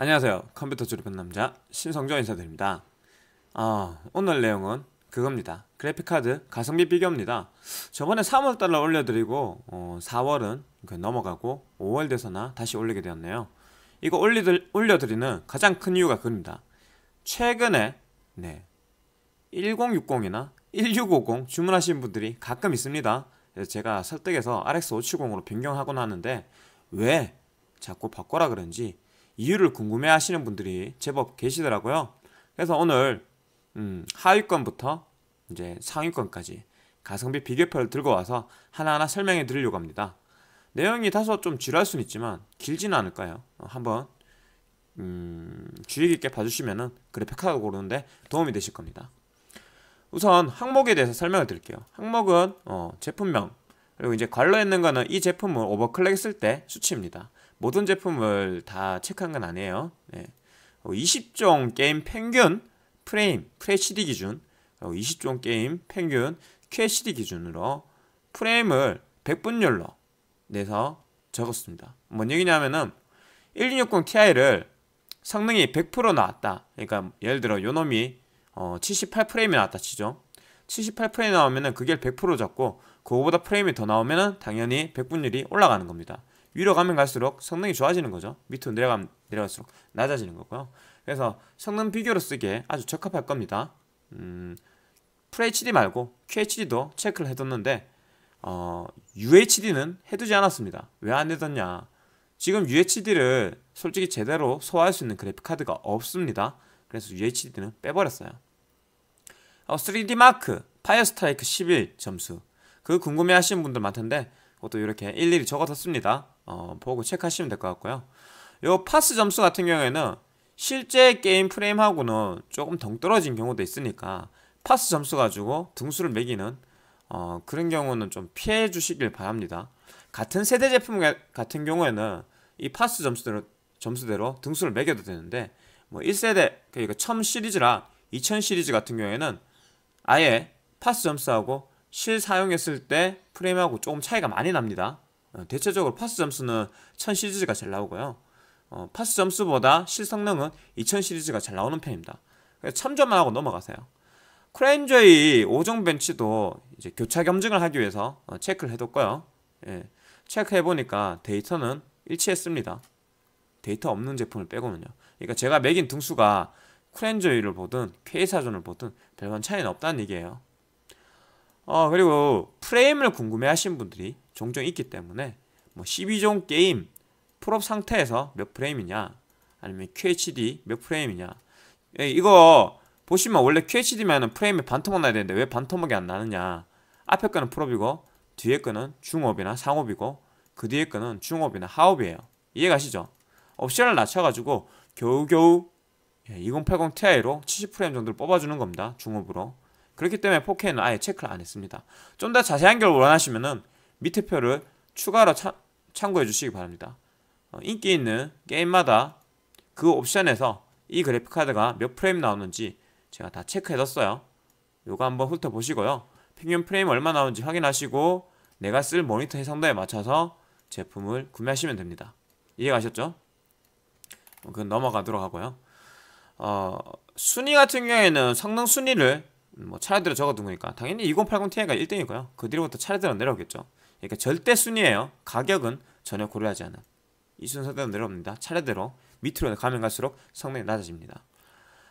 안녕하세요. 컴퓨터 조립한 남자 신성조 인사드립니다. 어, 오늘 내용은 그겁니다. 그래픽카드 가성비 비교입니다. 저번에 3월달에 올려드리고 어, 4월은 넘어가고 5월 돼서나 다시 올리게 되었네요. 이거 올리들, 올려드리는 가장 큰 이유가 그겁니다. 최근에 네, 1060이나 1650 주문하신 분들이 가끔 있습니다. 제가 설득해서 RX570으로 변경하곤 하는데 왜 자꾸 바꿔라 그런지 이유를 궁금해 하시는 분들이 제법 계시더라고요. 그래서 오늘 음, 하위권부터 이제 상위권까지 가성비 비교표를 들고 와서 하나하나 설명해 드리려고 합니다. 내용이 다소 좀 지루할 수는 있지만 길지는 않을까요? 어, 한번 음, 주의 깊게 봐주시면은 그래픽하고 고르는데 도움이 되실 겁니다. 우선 항목에 대해서 설명을 드릴게요. 항목은 어, 제품명 그리고 이제 관로에 있는 거는 이 제품을 오버클릭했을 때 수치입니다. 모든 제품을 다 체크한 건 아니에요. 네. 예. 20종 어, 게임 평균 프레임, FHD 기준, 20종 어, 게임 평균 QHD 기준으로 프레임을 100분율로 내서 적었습니다. 뭔 얘기냐면은 1260 Ti를 성능이 100% 나왔다. 그러니까 예를 들어 요놈이 어 78프레임이 나왔다 치죠. 78프레임 나오면은 그게 100% 잡고 그거보다 프레임이 더 나오면은 당연히 100분율이 올라가는 겁니다. 위로 가면 갈수록 성능이 좋아지는 거죠. 밑으로 내려가면 내려갈수록 낮아지는 거고요. 그래서 성능 비교로 쓰기에 아주 적합할 겁니다. 음, FHD 말고 QHD도 체크를 해뒀는데 어, UHD는 해두지 않았습니다. 왜 안 해뒀냐? 지금 UHD를 솔직히 제대로 소화할 수 있는 그래픽 카드가 없습니다. 그래서 UHD는 빼버렸어요. 어, 3D 마크 파이어 스트라이크 11 점수 그 궁금해하시는 분들 많던데 그것도 이렇게 일일이 적어뒀습니다. 어, 보고 체크하시면 될 것 같고요. 요 파스 점수 같은 경우에는 실제 게임 프레임하고는 조금 동떨어진 경우도 있으니까 파스 점수 가지고 등수를 매기는 어, 그런 경우는 좀 피해 주시길 바랍니다. 같은 세대 제품 같은 경우에는 이 파스 점수대로, 점수대로 등수를 매겨도 되는데 뭐 1세대 그러니까 처음 시리즈라 2000 시리즈 같은 경우에는 아예 파스 점수하고 실 사용했을 때 프레임하고 조금 차이가 많이 납니다. 어, 대체적으로 파스 점수는 1000 시리즈가 잘 나오고요. 어, 파스 점수보다 실성능은 2000 시리즈가 잘 나오는 편입니다. 참조만 하고 넘어가세요. 크레인저의 5종 벤치도 이제 교차 검증을 하기 위해서 어, 체크를 해뒀고요. 예, 체크해보니까 데이터는 일치했습니다. 데이터 없는 제품을 빼고는요. 그러니까 제가 매긴 등수가 크렌저이를 보든 K사전을 보든 별반 차이는 없다는 얘기예요. 어, 그리고 프레임을 궁금해하신 분들이 종종 있기 때문에 뭐 12종 게임 풀업 상태에서 몇 프레임이냐 아니면 QHD 몇 프레임이냐 에이, 예, 이거 보시면 원래 QHD면은 프레임이 반토막 나야 되는데 왜 반토막이 안 나느냐 앞에 거는 풀업이고 뒤에 거는 중업이나 상업이고 그 뒤에 거는 중업이나 하업이에요 이해가시죠? 옵션을 낮춰가지고 겨우겨우 2080 Ti로 70프레임 정도를 뽑아주는 겁니다 중업으로 그렇기 때문에 4K는 아예 체크를 안 했습니다 좀 더 자세한 결 원하시면은 밑에 표를 추가로 차, 참고해 주시기 바랍니다. 어, 인기 있는 게임마다 그 옵션에서 이 그래픽카드가 몇 프레임 나오는지 제가 다 체크해뒀어요. 요거 한번 훑어보시고요. 평균 프레임 얼마 나오는지 확인하시고 내가 쓸 모니터 해상도에 맞춰서 제품을 구매하시면 됩니다. 이해가셨죠? 그건 넘어가도록 하고요. 어, 순위 같은 경우에는 성능 순위를 뭐 차례대로 적어둔 거니까 당연히 2080 Ti가 1등이고요. 그 뒤로부터 차례대로 내려오겠죠. 그러니까 절대 순위에요 가격은 전혀 고려하지 않아이 순서대로 내려옵니다. 차례대로 밑으로 가면 갈수록 성능이 낮아집니다.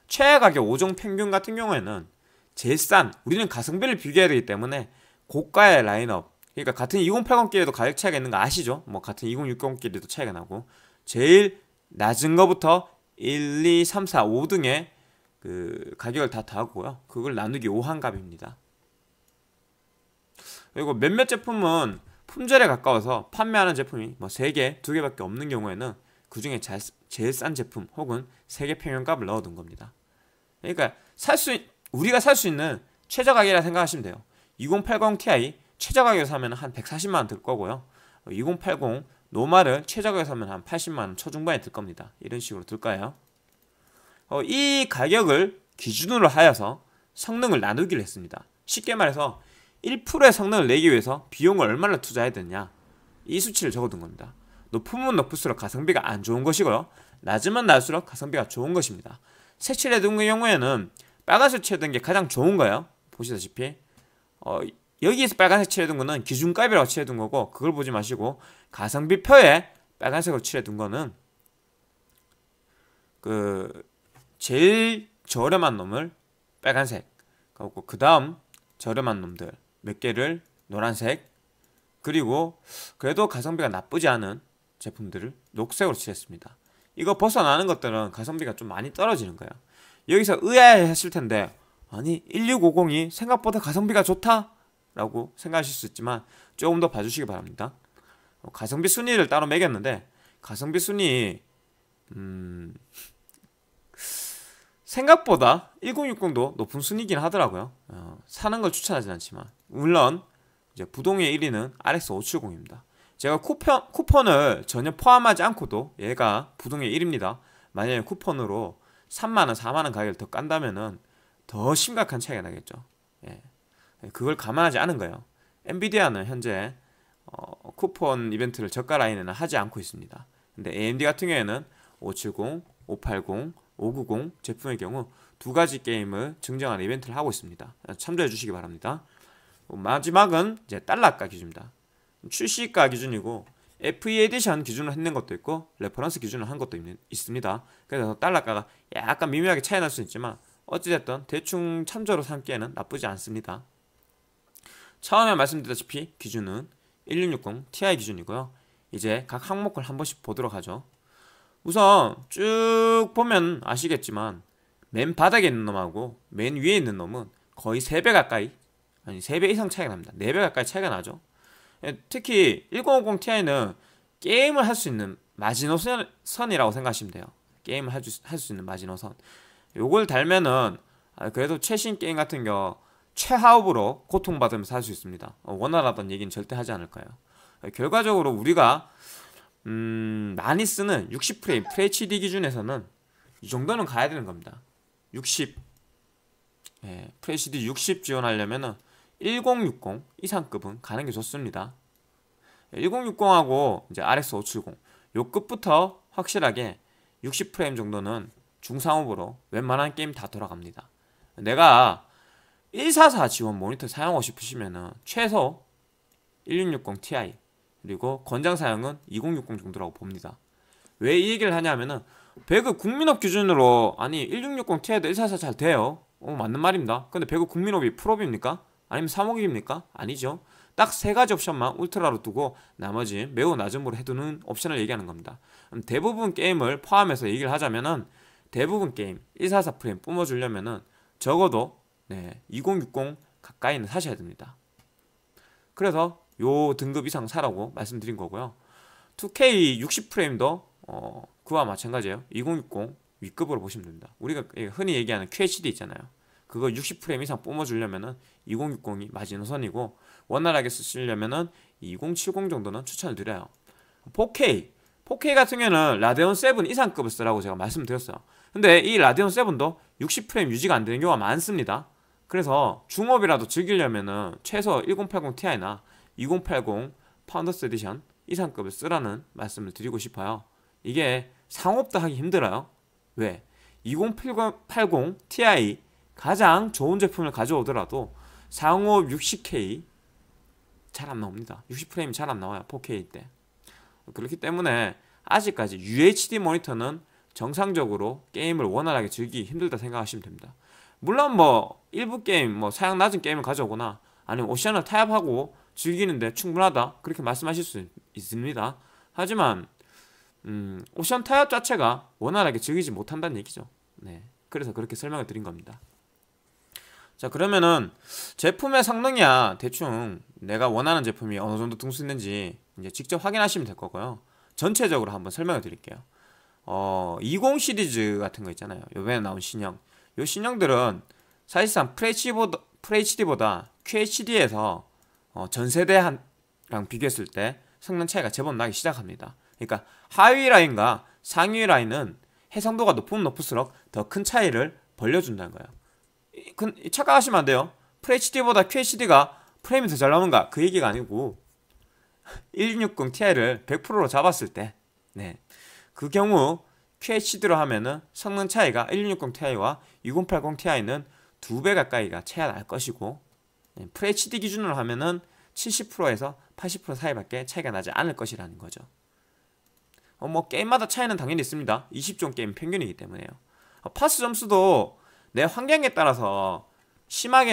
최하 가격 5종 평균 같은 경우에는 제일 싼 우리는 가성비를 비교해야 되기 때문에 고가의 라인업 그러니까 같은 2080끼리도 가격 차이가 있는 거 아시죠? 뭐 같은 2060끼리도 차이가 나고 제일 낮은 거부터 1, 2, 3, 4, 5등의 그 가격을 다 더하고요. 그걸 나누기 5한 값입니다. 그리고 몇몇 제품은 품절에 가까워서 판매하는 제품이 뭐 3개, 2개밖에 없는 경우에는 그 중에 제일 싼 제품 혹은 3개 평균값을 넣어둔 겁니다. 그러니까 살 수 우리가 살 수 있는 최저 가격이라 생각하시면 돼요. 2080 Ti 최저 가격에 사면 한 140만 원들 거고요. 2080노마를 최저 가격에 사면 한 80만 원 초중반에 들 겁니다. 이런 식으로 들까요? 어, 이 가격을 기준으로 하여서 성능을 나누기로 했습니다. 쉽게 말해서 1%의 성능을 내기 위해서 비용을 얼마나 투자해야 되냐 느이 수치를 적어둔 겁니다. 높으면 높을수록 가성비가 안 좋은 것이고요. 낮으면 낮을수록 가성비가 좋은 것입니다. 색칠해 둔 경우에는 빨간색 칠해둔 게 가장 좋은 거예요. 보시다시피 어, 여기에서 빨간색 칠해둔 거는 기준값이라고 칠해둔 거고 그걸 보지 마시고 가성비표에 빨간색으로 칠해둔 거는 그 제일 저렴한 놈을 빨간색 그고그 다음 저렴한 놈들 몇 개를 노란색 그리고 그래도 가성비가 나쁘지 않은 제품들을 녹색으로 칠했습니다. 이거 벗어나는 것들은 가성비가 좀 많이 떨어지는 거예요. 여기서 의아해 하실 텐데 아니 1650이 생각보다 가성비가 좋다 라고 생각하실 수 있지만 조금 더 봐주시기 바랍니다. 어, 가성비 순위를 따로 매겼는데 가성비 순위 음... 생각보다 1060도 높은 순위긴 하더라고요. 어, 사는 걸 추천하진 않지만 물론 이제 부동의 1위는 RX 570입니다. 제가 쿠폰, 쿠폰을 전혀 포함하지 않고도 얘가 부동의 1입니다. 만약에 쿠폰으로 3만원, 4만원 가격을 더 깐다면은 더 심각한 차이가 나겠죠. 예. 그걸 감안하지 않은 거예요. 엔비디아는 현재 어, 쿠폰 이벤트를 저가 라인에는 하지 않고 있습니다. 근데 AMD 같은 경우에는 570, 580, 590 제품의 경우 두 가지 게임을 증정하는 이벤트를 하고 있습니다. 참조해 주시기 바랍니다. 마지막은 이제 달러가 기준입니다. 출시가 기준이고 FE 에디션 기준을 했는 것도 있고 레퍼런스 기준을 한 것도 있습니다. 그래서 달러가가 약간 미묘하게 차이 날 수 있지만 어찌됐든 대충 참조로 삼기에는 나쁘지 않습니다. 처음에 말씀드렸다시피 기준은 1660 Ti 기준이고요. 이제 각 항목을 한 번씩 보도록 하죠. 우선 쭉 보면 아시겠지만 맨 바닥에 있는 놈하고 맨 위에 있는 놈은 거의 3배 가까이 한 3배 이상 차이가 납니다. 4배 가까이 차이가 나죠. 예, 특히 1050 Ti는 게임을 할 수 있는 마지노선이라고 생각하시면 돼요. 게임을 할수 할수 있는 마지노선. 요걸 달면은 아, 그래도 최신 게임 같은 경우 최하업으로 고통받으면서 할 수 있습니다. 어, 원활하다는 얘기는 절대 하지 않을 까요 예, 결과적으로 우리가 음, 많이 쓰는 60프레임 FHD 기준에서는 이 정도는 가야 되는 겁니다. 60 예, FHD 60 지원하려면은 1060 이상급은 가는 게 좋습니다. 1060하고 예, 이제 RX 570이 급부터 확실하게 60프레임 정도는 중상업으로 웬만한 게임 다 돌아갑니다. 내가 144 지원 모니터 사용하고 싶으시면은 최소 1660 Ti 그리고 권장 사용은2060 정도라고 봅니다. 왜 이 얘기를 하냐면은 배그 국민업 기준으로 아니 1660 Ti도 144 잘 돼요. 어, 맞는 말입니다. 근데 배그 국민업이 풀업입니까? 아니면 3억입니까? 아니죠. 딱 세 가지 옵션만 울트라로 두고 나머지 매우 낮음으로 해두는 옵션을 얘기하는 겁니다. 대부분 게임을 포함해서 얘기를 하자면은 대부분 게임 144 프레임 뿜어주려면은 적어도 네, 2060 가까이는 사셔야 됩니다. 그래서 요 등급 이상 사라고 말씀드린 거고요. 2K 60프레임도 어, 그와 마찬가지예요. 2060 위급으로 보시면 됩니다. 우리가 예, 흔히 얘기하는 QHD 있잖아요. 그거 60프레임 이상 뿜어주려면은 2060이 마지노선이고 원활하게 쓰시려면은 2070 정도는 추천을 드려요. 4K 4K 같은 경우는 라데온 7 이상급을 쓰라고 제가 말씀드렸어요. 근데 이 라데온 7도 60프레임 유지가 안 되는 경우가 많습니다. 그래서 중업이라도 즐기려면은 최소 1080ti나 2080 파운더스 에디션 이상급을 쓰라는 말씀을 드리고 싶어요. 이게 상업도 하기 힘들어요. 왜? 2080 ti 가장 좋은 제품을 가져오더라도 상호 6 0 k 잘 안 나옵니다. 60프레임 이잘 안 나와요. 4K 때. 그렇기 때문에 아직까지 UHD 모니터는 정상적으로 게임을 원활하게 즐기기 힘들다 생각하시면 됩니다. 물론 뭐 일부 게임, 뭐 사양 낮은 게임을 가져오거나 아니면 오션을 타협하고 즐기는데 충분하다 그렇게 말씀하실 수 있습니다. 하지만 음, 오션 타협 자체가 원활하게 즐기지 못한다는 얘기죠. 네, 그래서 그렇게 설명을 드린 겁니다. 자 그러면은 제품의 성능이야 대충 내가 원하는 제품이 어느 정도 등수있는지 이제 직접 확인하시면 될 거고요 전체적으로 한번 설명을 드릴게요 어 20 시리즈 같은 거 있잖아요 요번에 나온 신형 요 신형들은 사실상 FHD보다, FHD보다 QHD에서 어, 전세대랑 비교했을 때 성능 차이가 제법 나기 시작합니다 그러니까 하위 라인과 상위 라인은 해상도가 높으면 높을수록 더 큰 차이를 벌려준다는 거예요 착각하시면 안 돼요. FHD보다 QHD가 프레임이 더 잘 나오는가? 그 얘기가 아니고 1660 Ti를 100%로 잡았을 때 네. 그 경우 QHD로 하면은 성능 차이가 1660 Ti와 2080 Ti는 두 배 가까이가 차이날 것이고 네. FHD 기준으로 하면은 70%에서 80% 사이밖에 차이가 나지 않을 것이라는 거죠. 어, 뭐 게임마다 차이는 당연히 있습니다. 20종 게임 평균이기 때문에요. 어, 파스 점수도 내 환경에 따라서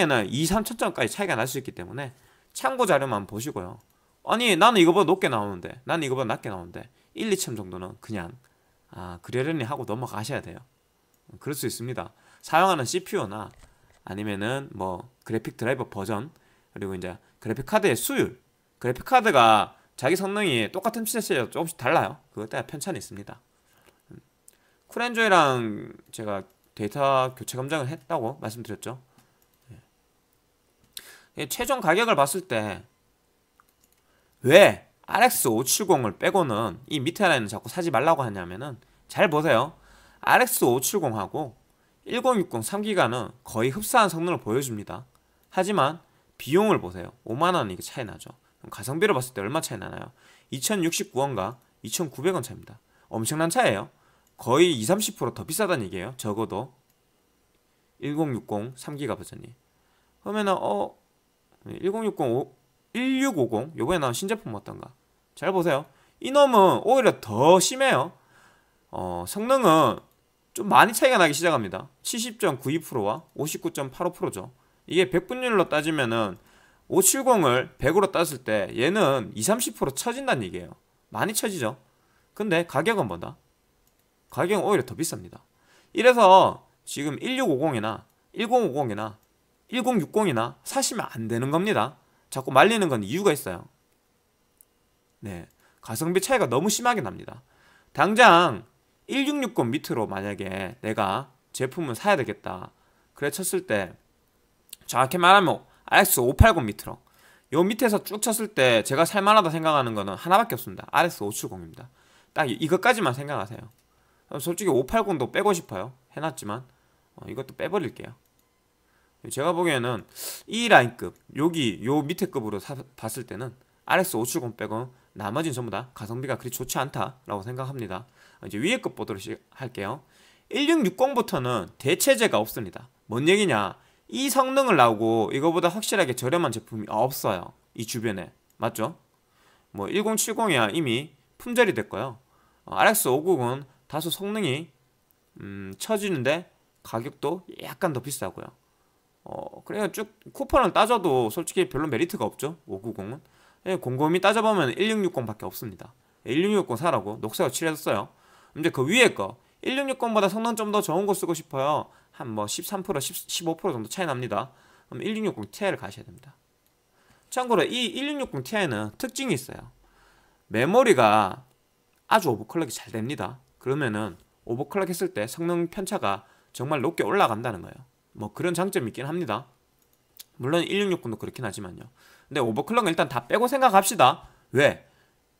심하게는 2, 3천점까지 차이가 날 수 있기 때문에 참고 자료만 보시고요. 아니 나는 이거보다 높게 나오는데 나는 이거보다 낮게 나오는데 1, 2천 정도는 그냥 아 그러려니 하고 넘어가셔야 돼요. 그럴 수 있습니다. 사용하는 CPU나 아니면은 뭐 그래픽 드라이버 버전 그리고 이제 그래픽 카드의 수율 그래픽 카드가 자기 성능이 똑같은 칩셋이 조금씩 달라요. 그것 때문 편차는 있습니다. 쿨엔조이랑 음. 제가 데이터 교체 감정을 했다고 말씀드렸죠. 예. 최종 가격을 봤을 때 왜 RX570을 빼고는 이 밑에 라인은 자꾸 사지 말라고 하냐면은 잘 보세요. RX570하고 1060 3기가는 거의 흡사한 성능을 보여줍니다. 하지만 비용을 보세요. 5만원 이게 차이 나죠. 가성비로 봤을 때 얼마 차이 나나요? 2069원과 2900원 차입니다. 엄청난 차이예요. 거의 20, 30%더 비싸다는 얘기예요. 적어도 1060 3기가 버전이. 그러면은 어 1060 1650 요번에 나온 신제품 어떤가? 잘 보세요. 이놈은 오히려 더 심해요. 어, 성능은 좀 많이 차이가 나기 시작합니다. 70.92%와 59.85%죠. 이게 100분율로 따지면은 570을 100으로 땄을 때 얘는 20, 30% 처진다는 얘기예요. 많이 처지죠. 근데 가격은 뭐다? 가격은 오히려 더 비쌉니다. 이래서 지금 1650이나 1050이나 1060이나 사시면 안 되는 겁니다. 자꾸 말리는 건 이유가 있어요. 네. 가성비 차이가 너무 심하게 납니다. 당장 1660 밑으로 만약에 내가 제품을 사야 되겠다. 그래 쳤을 때 정확히 말하면 RX 580 밑으로 요 밑에서 쭉 쳤을 때 제가 살만하다 생각하는 거는 하나밖에 없습니다. RS 570입니다. 딱 이것까지만 생각하세요. 어, 솔직히 580도 빼고 싶어요. 해놨지만 어, 이것도 빼버릴게요. 제가 보기에는 이 라인급, 여기 요 밑에 급으로 사, 봤을 때는 RX 570 빼고 나머지는 전부 다 가성비가 그리 좋지 않다라고 생각합니다. 이제 위에 급 보도록 할게요. 1660부터는 대체제가 없습니다. 뭔 얘기냐? 이 성능을 나오고 이거보다 확실하게 저렴한 제품이 없어요. 이 주변에. 맞죠? 뭐 1070이야 이미 품절이 됐고요. 어, RX 590은 다소 성능이 음, 처지는데 가격도 약간 더 비싸고요. 어, 그래요. 쭉 쿠퍼랑 따져도 솔직히 별로 메리트가 없죠. 590은. 예, 곰곰이 따져보면 1660밖에 없습니다. 1660 예, 사라고 녹색으로 칠해줬어요. 이제 그 위에 거 1660보다 성능 좀 더 좋은 거 쓰고 싶어요. 한뭐 13%, 10, 15% 정도 차이 납니다. 그럼 1660 Ti를 가셔야 됩니다. 참고로 이1660 Ti는 특징이 있어요. 메모리가 아주 오버클럭이 잘 됩니다. 그러면은 오버클럭 했을 때 성능 편차가 정말 높게 올라간다는 거예요. 뭐 그런 장점이 있긴 합니다. 물론 1660도 그렇긴 하지만요. 근데 오버클럭은 일단 다 빼고 생각합시다. 왜?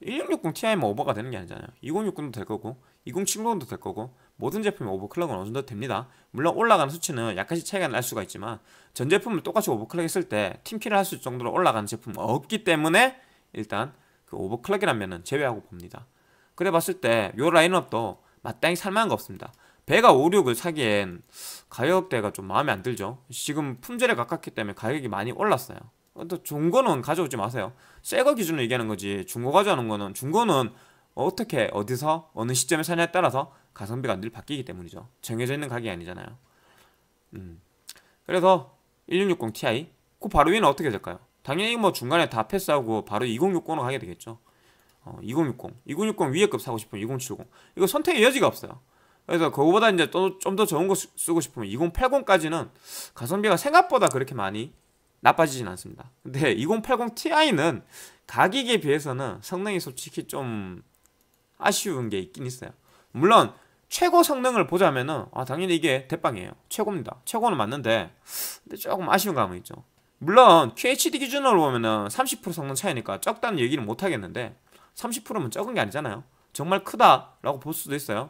1660 Ti만 오버가 되는 게 아니잖아요. 2060도 될 거고 2070도 될 거고 모든 제품이 오버클럭은 어느 정도 됩니다. 물론 올라가는 수치는 약간씩 차이가 날 수가 있지만 전 제품을 똑같이 오버클럭 했을 때 팀킬을 할수 정도로 올라가는 제품은 없기 때문에 일단 그 오버클럭이라면 제외하고 봅니다. 그래 봤을 때 요 라인업도 마땅히 살만한 거 없습니다. 배가 5, 6을 사기엔 가격대가 좀 마음에 안 들죠. 지금 품절에 가깝기 때문에 가격이 많이 올랐어요. 또 중고는 가져오지 마세요. 새 거 기준으로 얘기하는 거지 중고 가져오는 거는 중고는 어떻게 어디서 어느 시점에 사냐에 따라서 가성비가 늘 바뀌기 때문이죠. 정해져 있는 가격이 아니잖아요. 음. 그래서 1660 Ti 그 바로 위는 어떻게 될까요? 당연히 뭐 중간에 다 패스하고 바로 2060으로 가게 되겠죠. 어, 2060, 2060 위에급 사고 싶으면 2070 이거 선택의 여지가 없어요. 그래서 그거보다 이제 또 좀 더 좋은 거 쓰고 싶으면 2080까지는 가성비가 생각보다 그렇게 많이 나빠지진 않습니다. 근데 2080 Ti는 가격에 비해서는 성능이 솔직히 좀 아쉬운 게 있긴 있어요. 물론 최고 성능을 보자면은 아 당연히 이게 대빵이에요. 최고입니다. 최고는 맞는데 근데 조금 아쉬운 감은 있죠. 물론 QHD 기준으로 보면은 30% 성능 차이니까 적다는 얘기는 못 하겠는데 30%면 적은 게 아니잖아요. 정말 크다라고 볼 수도 있어요.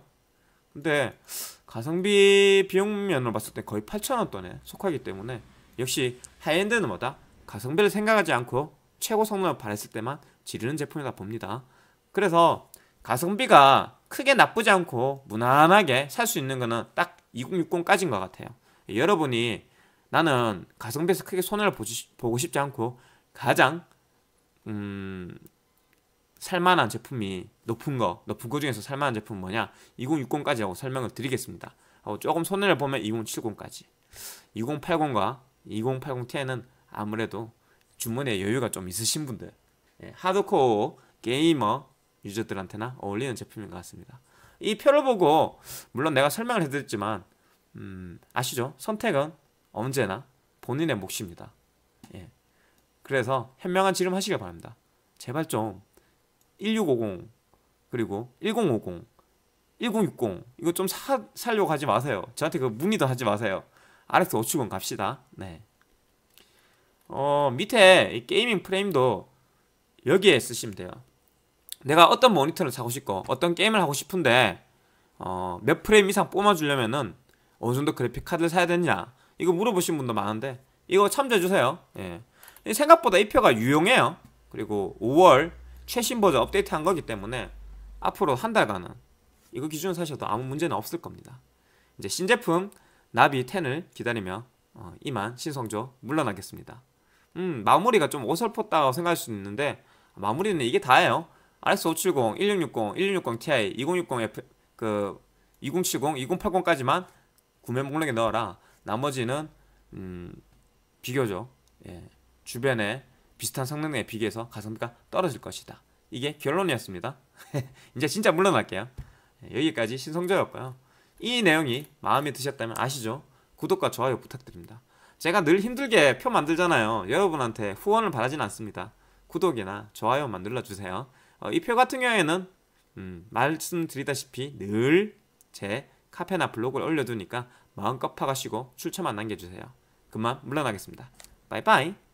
근데 가성비 비용면으로 봤을 때 거의 8 0 0 0원돈에 속하기 때문에 역시 하이엔드는 뭐다? 가성비를 생각하지 않고 최고 성능을 발했을 때만 지르는 제품이다 봅니다. 그래서 가성비가 크게 나쁘지 않고 무난하게 살 수 있는 거는 딱 2060까지인 것 같아요. 여러분이 나는 가성비에서 크게 손해를 보고 싶지 않고 가장 음, 살만한 제품이 높은 거, 높은 거 중에서 살만한 제품은 뭐냐? 2060까지라고 설명을 드리겠습니다. 하고 조금 손해를 보면 2070까지. 2080과 2 0 8 0 t 에는 아무래도 주문에 여유가 좀 있으신 분들, 예, 하드코어 게이머 유저들한테나 어울리는 제품인 것 같습니다. 이 표를 보고 물론 내가 설명을 해드렸지만 음, 아시죠? 선택은 언제나 본인의 몫입니다. 예. 그래서 현명한 지름 하시길 바랍니다. 제발 좀1650 그리고 1050 1060 이거 좀 사, 살려고 하지 마세요 저한테 그 문의도 하지 마세요 RX 570 갑시다 네. 어 밑에 게이밍 프레임도 여기에 쓰시면 돼요 내가 어떤 모니터를 사고 싶고 어떤 게임을 하고 싶은데 어, 몇 프레임 이상 뽑아주려면은 어느 정도 그래픽 카드를 사야 되냐 이거 물어보신 분도 많은데 이거 참조해주세요 예. 생각보다 이 표가 유용해요 그리고 5월 최신 버전 업데이트한 거기 때문에 앞으로 한 달간은 이거 기준 사셔도 아무 문제는 없을 겁니다. 이제 신제품 나비 10을 기다리며 어, 이만 신성조 물러나겠습니다. 음, 마무리가 좀 어설펐다고 생각할 수 있는데 마무리는 이게 다예요. RS570, 1660, 1660 Ti, 2060 F, 그 2070, 2080까지만 구매 목록에 넣어라. 나머지는 음, 비교죠. 예, 주변에 비슷한 성능의 에픽에서 가성비가 떨어질 것이다. 이게 결론이었습니다. 이제 진짜 물러날게요. 예, 여기까지 신성조였고요. 이 내용이 마음에 드셨다면 아시죠? 구독과 좋아요 부탁드립니다. 제가 늘 힘들게 표 만들잖아요. 여러분한테 후원을 바라진 않습니다. 구독이나 좋아요만 눌러주세요. 어, 이표 같은 경우에는 음, 말씀드리다시피 늘 제 카페나 블로그를 올려두니까 마음껏 파가시고 출처만 남겨주세요. 그만 물러나겠습니다. 바이바이